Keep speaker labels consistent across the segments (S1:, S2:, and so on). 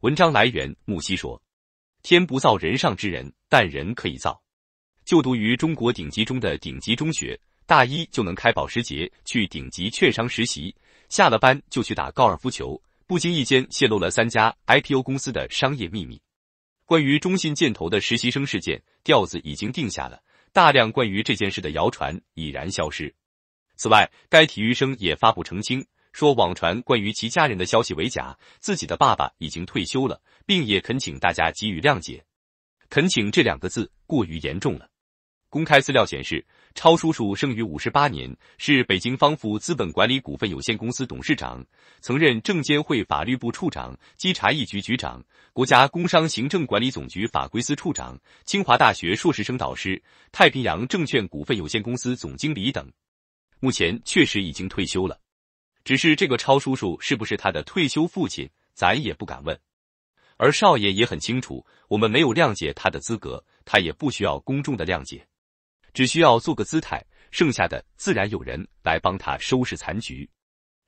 S1: 文章来源：木西说，天不造人上之人，但人可以造。就读于中国顶级中的顶级中学，大一就能开保时捷去顶级券商实习，下了班就去打高尔夫球，不经意间泄露了三家 IPO 公司的商业秘密。关于中信建投的实习生事件，调子已经定下了，大量关于这件事的谣传已然消失。此外，该体育生也发布澄清。说网传关于其家人的消息为假，自己的爸爸已经退休了，并也恳请大家给予谅解。恳请这两个字过于严重了。公开资料显示，超叔叔生于五十八年，是北京方富资本管理股份有限公司董事长，曾任证监会法律部处长、稽查一局局长、国家工商行政管理总局法规司处长、清华大学硕士生导师、太平洋证券股份有限公司总经理等。目前确实已经退休了。只是这个超叔叔是不是他的退休父亲，咱也不敢问。而少爷也很清楚，我们没有谅解他的资格，他也不需要公众的谅解，只需要做个姿态，剩下的自然有人来帮他收拾残局。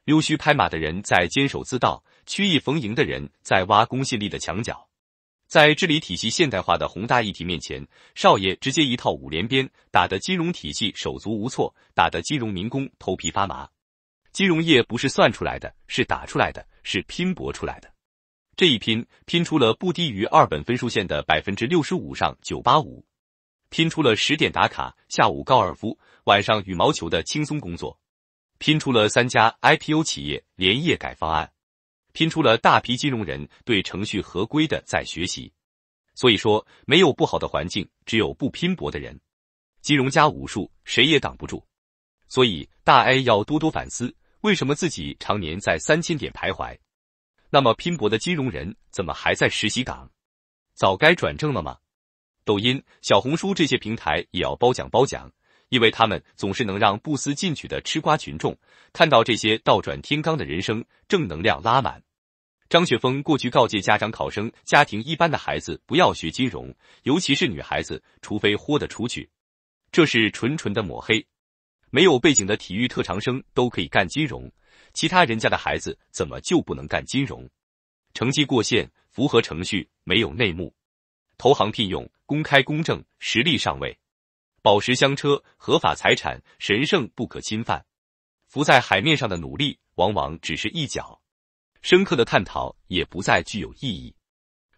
S1: 溜须拍马的人在坚守自盗，曲意逢迎的人在挖公信力的墙角。在治理体系现代化的宏大议题面前，少爷直接一套五连鞭，打得金融体系手足无措，打得金融民工头皮发麻。金融业不是算出来的，是打出来的，是拼搏出来的。这一拼，拼出了不低于二本分数线的百分之六十五上九八五，拼出了十点打卡、下午高尔夫、晚上羽毛球的轻松工作，拼出了三家 IPO 企业连夜改方案，拼出了大批金融人对程序合规的在学习。所以说，没有不好的环境，只有不拼搏的人。金融加武术，谁也挡不住。所以，大 A 要多多反思。为什么自己常年在三千点徘徊？那么拼搏的金融人怎么还在实习岗？早该转正了吗？抖音、小红书这些平台也要褒奖褒奖，因为他们总是能让不思进取的吃瓜群众看到这些倒转天罡的人生，正能量拉满。张雪峰过去告诫家长、考生，家庭一般的孩子不要学金融，尤其是女孩子，除非豁得出去，这是纯纯的抹黑。没有背景的体育特长生都可以干金融，其他人家的孩子怎么就不能干金融？成绩过线，符合程序，没有内幕，投行聘用，公开公正，实力上位，宝石香车，合法财产，神圣不可侵犯。浮在海面上的努力，往往只是一角，深刻的探讨，也不再具有意义。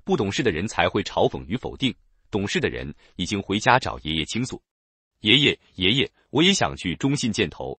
S1: 不懂事的人才会嘲讽与否定，懂事的人已经回家找爷爷倾诉。爷爷，爷爷，我也想去中信建投。